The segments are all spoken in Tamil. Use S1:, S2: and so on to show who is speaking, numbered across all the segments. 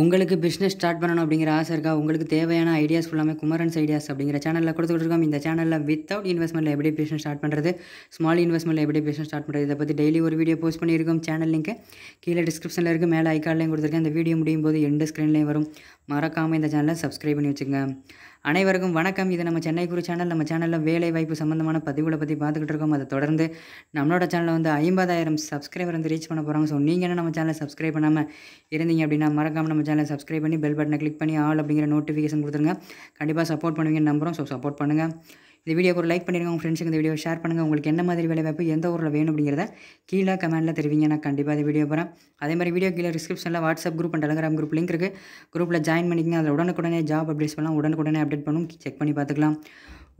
S1: உங்களுக்கு பிஸ்னஸ் ஸ்டார்ட் பண்ணணும் அப்படிங்கிற ஆசை இருக்கா உங்களுக்கு தேவையான ஐடியாஸ் ஃபுல்லாமே குமரன்ஸ் ஐடியாஸ் அப்படிங்கிற சேனலில் கொடுத்துக்கிட்டு இருக்கோம் இந்த சேனலில் வித்தவுட் இன்வெஸ்ட்மெண்ட்டில் எப்படி பிஸ்னஸ் ஸ்டார்ட் பண்ணுறது ஸ்மால் இன்வெஸ்ட்மெண்ட்டில் எப்படி பிஸ்னஸ் ஸ்டார்ட் பண்ணுறது இதை பற்றி டெய்லி ஒரு வீடியோ போஸ்ட் பண்ணியிருக்கோம் சேனல் லிங்க்கு கீழே டிஸ்கிரிப்ஷனில் இருக்குது மேலே ஐக்கார்ட்லையும் கொடுத்துருக்கேன் இந்த வீடியோ முடியும் போது எண்டு ஸ்க்ரீன்லேயும் வரும் மறக்காமல் இந்த சேனலை சப்ஸ்கிரைப் பண்ணி வச்சுக்கோங்க அனைவருக்கும் வணக்கம் இது நம்ம சென்னை குரு சேனல் நம்ம சேனலில் வேலை வாய்ப்பு சம்மந்தமான பதிவுகளை பற்றி பார்த்துக்கிட்டு இருக்கோம் அதை தொடர்ந்து நம்மளோட சேனலில் வந்து ஐம்பதாயிரம் சப்ஸ்கிரைபர் வந்து ரீச் பண்ண போகிறாங்க ஸோ நீங்கள் என்ன நம்ம சேனலை சப்ஸ்கிரைப் பண்ணாமல் இருந்தீங்க அப்படின்னா மறக்காமல் நம்ம சேனலை சப்ஸ்கிரைப் பண்ணி பெல் பட்டனை கிளிக் பண்ணி ஆல் அப்படிங்கிற நோட்டிஃபிகேஷன் கொடுத்துருங்க கண்டிப்பாக சப்போர்ட் பண்ணுவீங்கன்னு நம்புகிறோம் ஸோ சப்போர்ட் பண்ணுங்கள் இந்த வீடியோக்கு ஒரு லைக் பண்ணிடுங்க உங்கள் ஃப்ரெண்ட்ஸுக்கு இந்த வீடியோ ஷேர் பண்ணுங்கள் உங்களுக்கு என்ன மாதிரி வேலை வாய்ப்பு எந்த ஊரில் வேணும் அப்படிங்கிறத கீழே கமெண்ட்டில் தெரிவிங்க நான் கண்டிப்பாக இந்த வீடியோ போகிறேன் அதே மாதிரி வீடியோ கீழே டிஸ்கிரிப்ஷனில் WhatsApp group and Telegram group link இருக்கு குரூப்பில் ஜாயின் பண்ணிக்கங்க அதில் உடனுக்குடனே ஜாப் அப்டேட்ஸ் பண்ணலாம் உடனுக்குடனே அப்டேட் பண்ணும் செக் பண்ணி பார்த்துக்கலாம்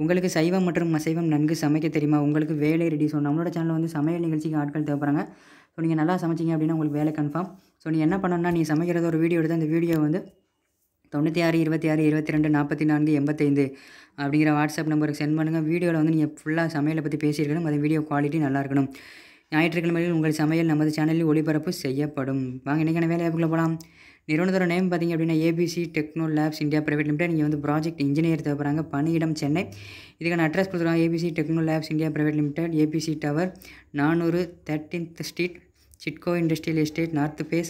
S1: உங்களுக்கு சைவம் மற்றும் அசைவம் நன்கு சமைக்க தெரியுமா உங்களுக்கு வேலை ரெடி ஸோ நம்மளோட சேனலில் வந்து சமையல் நிகழ்ச்சிக்கு ஆட்கள் தேவைப்படுறாங்க ஸோ நீங்கள் நல்லா சமைச்சிங்க அப்படின்னா உங்களுக்கு வேலை கன்ஃபார்ம் ஸோ நீங்கள் என்ன பண்ணணும்னா நீ சமைக்கிறத ஒரு வீடியோ எடுத்து அந்த வீடியோ வந்து தொண்ணூற்றி ஆறு இருபத்தி ஆறு இருபத்தி ரெண்டு நாற்பத்தி நான்கு எண்பத்தைந்து அப்படிங்கிற வாட்ஸ்அப் நம்பருக்கு சென்ட் பண்ணுங்கள் வீடியோவில் வந்து நீங்கள் ஃபுல்லாக சமையலை பற்றி பேசியிருக்கணும் அது வீடியோ குவாலிட்டி நல்லா இருக்கணும் ஞாயிற்றுக்கிழமையில் உங்கள் சமையல் நமது சேனலில் ஒளிபரப்பு செய்யப்படும் வாங்க இன்றைக்கான வேலைவாய்ப்புகளை போகலாம் நிறுவனத்தோட நேம் பார்த்திங்க அப்படின்னா ABC techno labs India private limited நீங்கள் வந்து ப்ராஜெக்ட் இன்ஜினியர் தேவைப்படுறாங்க பணியிடம் சென்னை இதுக்கான அட்ரஸ் கொடுத்துருவாங்க ABC techno labs India private limited ABC tower நானூறு thirteenth street SIDCO industrial estate north phase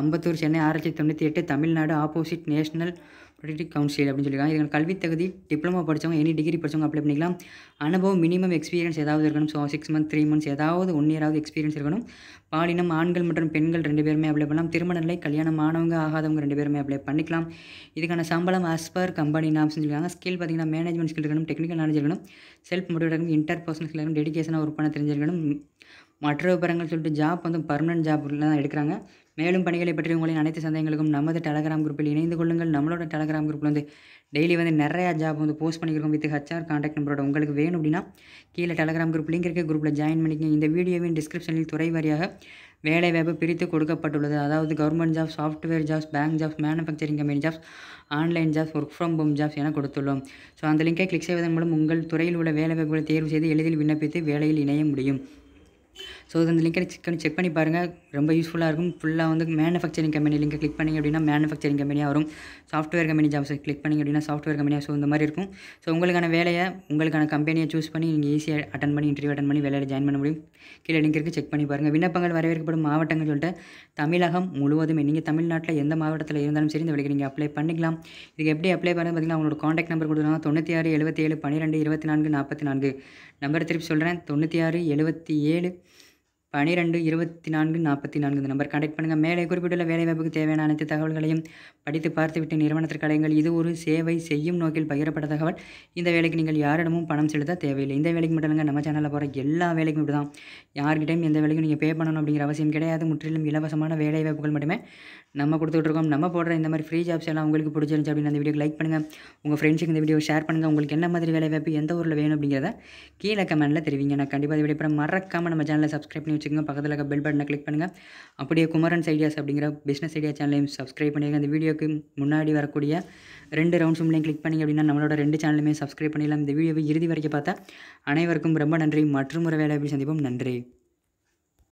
S1: Ambattur Chennai ஆயிரத்தி தொண்ணூற்றி எட்டு Tamil Nadu opposite national productivity council அப்படின்னு சொல்லியிருக்காங்க இதுக்கு கல்வி தகுதி டிப்ளமோ படித்தவங்க எனி டிகிரி படித்தவங்க அப்ளை பண்ணிக்கலாம் அனுபவம் மினிமம் எக்ஸ்பீரியன்ஸ் ஏதாவது இருக்கணும் so six month three months ஏதாவது ஒன் இயராவது எக்ஸ்பீரியன்ஸ் இருக்கணும் பாலினம் ஆண்கள் மற்றும் பெண்கள் ரெண்டு பேருமே அப்ளை பண்ணலாம் திருமண கல்யாணம் மாணவங்க ஆகாதவங்க ரெண்டு பேருமே அப்ளை பண்ணிக்கலாம் இதுக்கான சம்பளம் ஆஸ் பர் கம்பெனி நாம் சொல்லியிருக்காங்க ஸ்கில் பார்த்திங்கன்னா மேனேஜ்மெண்ட் ஸ்கில் இருக்கணும் டெக்னிக்கல் நாலேஜ் இருக்கணும் செல்ஃப் மோட்டிவேட் இருக்கணும் இன்டர் பர்சனல் ஸ்கில் இருக்கணும் டெடிக்கேஷனாக ஒர்க் பண்ண தெரிஞ்சிருக்கணும் மற்ற விவரங்கள் சொல்லிட்டு ஜாப் வந்து பர்மனன்ட் ஜாப் தான் எடுக்கிறாங்க மேலும் பணிகளை பற்றி உங்களின் அனைத்து சந்தேகங்களுக்கும் நமது டெலகிராம் குரூப்பில் இணைந்து கொள்ளுங்கள் நம்மளோட டெலகிராம் குரூப்பில் வந்து டெய்லி வந்து நிறையா ஜாப் வந்து போஸ்ட் பண்ணிக்கிறோம் வித் ஹச்ஆர் காண்டாக்ட் நம்பரோட உங்களுக்கு வேணும் அப்படின்னா கீழே டெலகிராம் குரூப் லிங்க் இருக்க குரூப்பில் ஜாயின் பண்ணிக்கோங்க இந்த வீடியோவின் டிஸ்கிரிப்ஷனில் துறை வாரியாக வேலை வாய்ப்பு பிரித்து கொடுக்கப்பட்டுள்ளது அதாவது government job software jobs bank jobs manufacturing company jobs online jobs work from home jobs என கொடுத்துள்ளோம் ஸோ அந்த லிங்கை கிளிக் செய்வதன் மூலம் உங்கள் துறையில் உள்ள வேலை வாய்ப்புகளை தேர்வு செய்து எளிதில் விண்ணப்பித்து வேலையில் இணைய முடியும் ஸோ அந்த லிங்கை செக் பண்ணி செக் பண்ணி பாருங்கள் ரொம்ப யூஸ்ஃபுல்லாக இருக்கும் ஃபுல்லாக வந்து மேனுஃபேக்சரிங் கம்பெனி லிங்க் கிளிக் பண்ணிங்க அப்படின்னா மேனுஃபேக்சரிங் கம்பெனியாக வரும் சாஃப்ட்வேர் கம்பெனி ஜாப்ஸ் கிளிக் பண்ணிங்க அப்படின்னா சாஃப்ட்வேர் கம்பெனியாக ஸோ இந்த மாதிரி இருக்கும் ஸோ உங்களுக்கான வேலையை உங்களுக்கான கம்பெனியை சூஸ் பண்ணி நீங்கள் ஈஸியாக அட்டன் பண்ணி இன்டர்வியூ அட்டன் பண்ணி வேலையில் ஜாயின் பண்ண முடியும் கீழே லிங்க் இருக்குது செக் பண்ணி பாருங்கள் விண்ணப்பங்கள் வரவேற்கப்படும் மாவட்டங்கள் சொல்லிட்டு தமிழகம் முழுவதுமே நீங்கள் தமிழ்நாட்டில் எந்த மாவட்டத்தில் இருந்தாலும் சரி இந்த வழிக்கு நீங்கள் அப்ளை பண்ணிக்கலாம் இதுக்கு எப்படி அப்ளை பண்ணுறது பார்த்திங்கன்னா அவங்களோட காண்டாக்ட் நம்பர் கொடுத்துருவாங்க தொண்ணூற்றி ஆறு எழுபத்தி ஏழு பன்னிரெண்டு இருபத்தி நான்கு நாற்பத்தி நான்கு நம்பர் திருப்பி சொல்கிறேன் தொண்ணூற்றி ஆறு எழுபத்தி ஏழு பனிரெண்டு இருபத்தி நான்கு நாற்பத்தி நான்கு இந்த நம்பர் கான்டாக்ட் பண்ணுங்கள் மேலே குறிப்பிட்டுள்ள வேலைவாய்ப்புக்கு தேவையான அனைத்து தகவல்களையும் படித்து பார்த்துவிட்டு நிறுவனத்திற்கு அடையுங்கள் இது ஒரு சேவை செய்யும் நோக்கில் பகிரப்பட்ட தகவல் இந்த வேலைக்கு நீங்கள் யாரிடமும் பணம் செலுத்த தேவையில்லை இந்த வேலைக்கு மட்டும் இல்லைங்க நம்ம சேனலில் போகிற எல்லா வேலைக்கும் இப்படி தான் யார்கிட்டையும் எந்த வேலைக்கும் நீங்கள் பே பண்ணணும் அப்படிங்கிற அவசியம் கிடையாது முற்றிலும் இலவசமான வேலைவாய்ப்புகள் மட்டுமே நம்ம கொடுத்துட்ருக்கோம் நம்ம போடுற இந்த மாதிரி ஃப்ரீ ஜாப்ஸ் எல்லாம் உங்களுக்கு பிடிச்சிருந்துச்சு அப்படின்னு அந்த வீடியோ லைக் பண்ணுங்கள் உங்கள் ஃப்ரெண்ட்ஸுக்கு இந்த வீடியோ ஷேர் பண்ணுங்கள் உங்களுக்கு என்ன மாதிரி வேலைவாய்ப்பு எந்த ஊரில் வேணும் அப்படிங்கிறத கீழே கமெண்ட்டில் தெரிவிங்க நான் கண்டிப்பாக விடப்பட மறக்காமல் நம்ம சேனலில் சப்ஸ்கிரைப் பண்ணி வச்சுக்கோங்க பக்கத்தில் இருக்க பெல் பட்டனை கிளிக் பண்ணுங்கள் அப்படியே குமரன்ஸ் ஐடியாஸ் அப்படிங்கிற பிஸ்னஸ் ஐடியா சேனலையும் சப்ஸ்கிரைப் பண்ணிடுங்க இந்த வீடியோக்கு முன்னாடி வரக்கூடிய ரெண்டு ரவுண்ட் சிம்லையும் கிளிக் பண்ணிங்க அப்படின்னா நம்மளோட ரெண்டு சேனலுமே சப்ஸ்கிரைப் பண்ணிடலாம் இந்த வீடியோவை இறுதி வரைக்கும் பார்த்தா அனைவருக்கும் ரொம்ப நன்றி மற்றொரு வேலை அப்படி சந்திப்போம் நன்றி